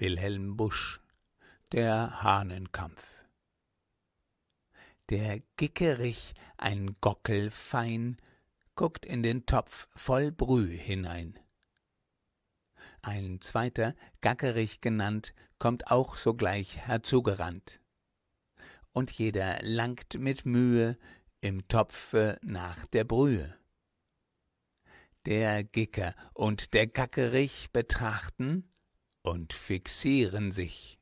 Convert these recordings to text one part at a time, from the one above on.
Wilhelm Busch Der Hahnenkampf Der Gickerich, ein Gockel fein, guckt in den Topf voll Brüh hinein. Ein zweiter, Gackerich genannt, kommt auch sogleich herzugerannt. Und jeder langt mit Mühe im Topfe nach der Brühe. Der Gicker und der Gackerich betrachten, und fixieren sich.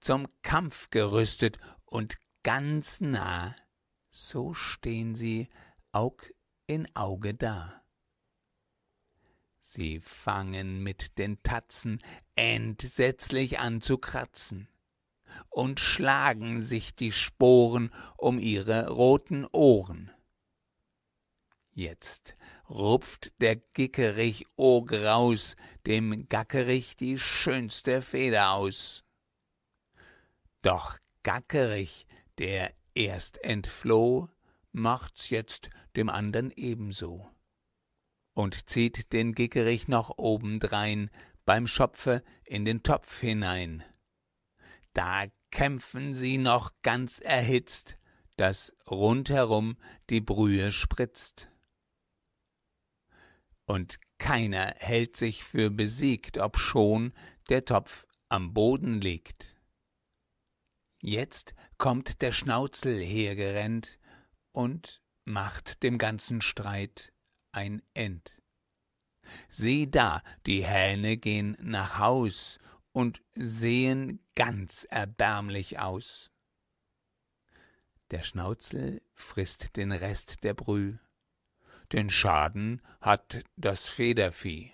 Zum Kampf gerüstet und ganz nah, so stehen sie Aug in Auge da. Sie fangen mit den Tatzen entsetzlich an zu kratzen und schlagen sich die Sporen um ihre roten Ohren. Jetzt rupft der Gickerich o Graus dem Gackerich die schönste Feder aus. Doch Gackerich, der erst entfloh, macht's jetzt dem andern ebenso und zieht den Gickerich noch obendrein beim Schopfe in den Topf hinein. Da kämpfen sie noch ganz erhitzt, daß rundherum die Brühe spritzt und keiner hält sich für besiegt, obschon der Topf am Boden liegt. Jetzt kommt der Schnauzel hergerennt und macht dem ganzen Streit ein End. Sieh da, die Hähne gehen nach Haus und sehen ganz erbärmlich aus. Der Schnauzel frisst den Rest der Brüh den Schaden hat das Federvieh.